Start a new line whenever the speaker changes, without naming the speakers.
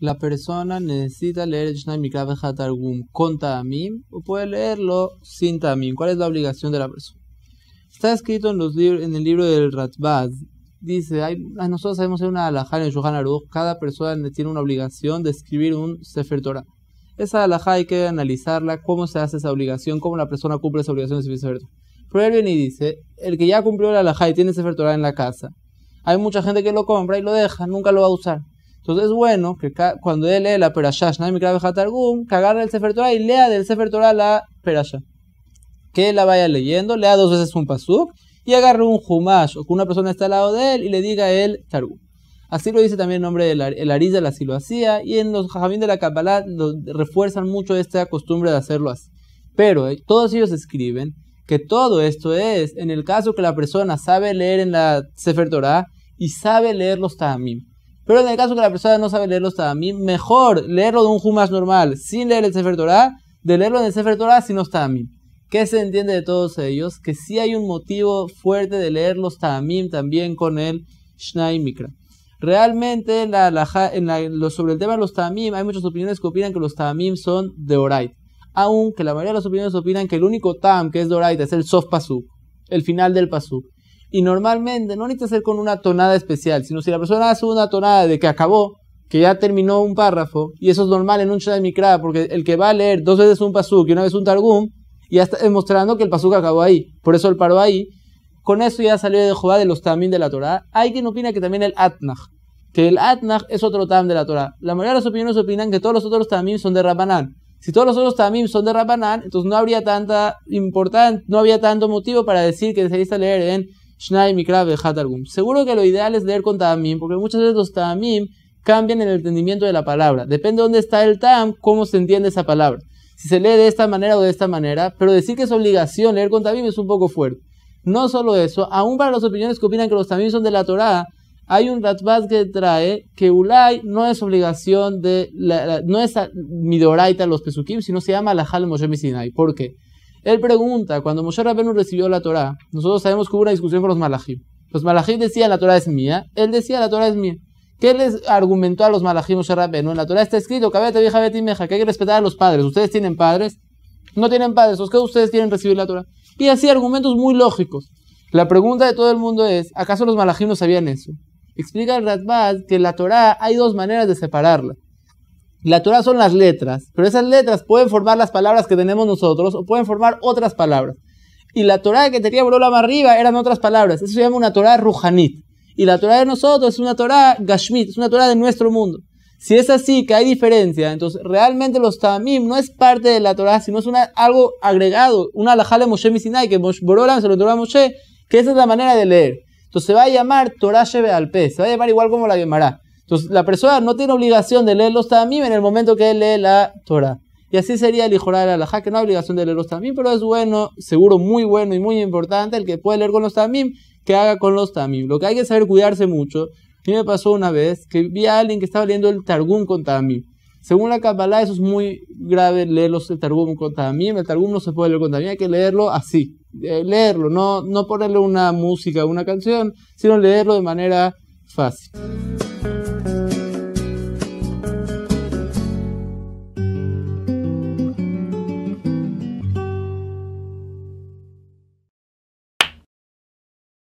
la persona necesita leer el Shnai Mikra Targum con Ta'amim o puede leerlo sin Tamim. ¿Cuál es la obligación de la persona? Está escrito en, el libro del Ratbaz. Dice, hay, nosotros sabemos en una halajá en el cada persona tiene una obligación de escribir un Sefer Torah. Esa halajá hay que analizarla, cómo se hace esa obligación, cómo la persona cumple esa obligación de escribir Sefer Torah. viene y dice, el que ya cumplió la halajá y tiene Sefer Torah en la casa, hay mucha gente que lo compra y lo deja, nunca lo va a usar. Entonces es bueno que cuando él lee la perashá, que agarre el Sefer Torah y lea del Sefer Torah la perashá. Que la vaya leyendo, lea dos veces un pasuk y agarre un humash o que una persona está al lado de él y le diga el targum. Así lo dice también el nombre del el Arizal, así lo hacía, y en los Jajamín de la Kabbalah refuerzan mucho esta costumbre de hacerlo así. Pero eh, todos ellos escriben que todo esto es en el caso que la persona sabe leer en la Sefer Torah y sabe leer los Tahamim. Pero en el caso que la persona no sabe leer los Tamim, mejor leerlo de un humas normal, sin leer el Sefer Torah, de leerlo en el Sefer Torah sin los Tamim. ¿Qué se entiende de todos ellos? Que sí hay un motivo fuerte de leer los Tamim también con el Shnai Mikra. Realmente la, en lo, sobre el tema de los Tamim hay muchas opiniones que opinan que los Tamim son de Orait. Aunque la mayoría de las opiniones opinan que el único Tam que es de Orait es el Sof Pasuk, el final del Pasuk. Y normalmente no necesita hacer con una tonada especial, sino si la persona hace una tonada de que acabó, que ya terminó un párrafo, y eso es normal en un de Mikra, porque el que va a leer dos veces un pasuk y una vez un targum, ya está demostrando que el pasuk acabó ahí, por eso el paró ahí. Con eso ya salió de Jehová de los tamim de la Torah. Hay quien opina que también el atnach, que el atnach es otro tam de la Torah. La mayoría de las opiniones opinan que todos los otros tamim son de Rabbanán. Si todos los otros tamim son de Rabbanán, entonces no habría tanta importante, no había tanto motivo para decir que se leer en Seguro que lo ideal es leer con Ta'amim, porque muchas veces los tamim cambian el entendimiento de la palabra. Depende de dónde está el tam, cómo se entiende esa palabra. Si se lee de esta manera o de esta manera, pero decir que es obligación leer con Ta'amim es un poco fuerte. No solo eso, aún para las opiniones que opinan que los tamim son de la Torá, hay un ratbat que trae que Ulay no es obligación de, la, no es Midoraita los Pesukim, sino se llama la Hal Sinai. ¿Por qué? Él pregunta, cuando Moshe Rabbeinu recibió la Torah, nosotros sabemos que hubo una discusión con los malajim. Los malajim decían la Torah es mía, él decía la Torah es mía. ¿Qué les argumentó a los malajim Moshe Rabbeinu? En la Torah está escrito, y meja, que hay que respetar a los padres. ¿Ustedes tienen padres? No tienen padres, ¿os qué ustedes quieren recibir la Torah? Y así argumentos muy lógicos. La pregunta de todo el mundo es, ¿acaso los malajim no sabían eso? Explica el Ratbad que la Torah hay dos maneras de separarla. La Torah son las letras, pero esas letras pueden formar las palabras que tenemos nosotros o pueden formar otras palabras. Y la Torah que tenía más arriba eran otras palabras. Eso se llama una Torah rujanit. Y la Torah de nosotros es una Torah gashmit, es una Torah de nuestro mundo. Si es así, que hay diferencia, entonces realmente los tamim no es parte de la Torah, sino es una, algo agregado, una lajale Moshe Misinai, que Borolam se lo entregó a Moshe, que esa es la manera de leer. Entonces se va a llamar Torah Shebe se va a llamar igual como la llamará. Entonces, la persona no tiene obligación de leer los tamim en el momento que lee la Torah. Y así sería el hijorar de que no hay obligación de leer los tamim, pero es bueno, seguro muy bueno y muy importante el que puede leer con los tamim, que haga con los tamim. Lo que hay que saber cuidarse mucho. A mí me pasó una vez que vi a alguien que estaba leyendo el targum con tamim. Según la Kabbalah, eso es muy grave leer los, el Targum con Tamim. El Targum no se puede leer con Tamim, hay que leerlo así. Eh, leerlo, no, no ponerle una música, una canción, sino leerlo de manera fácil.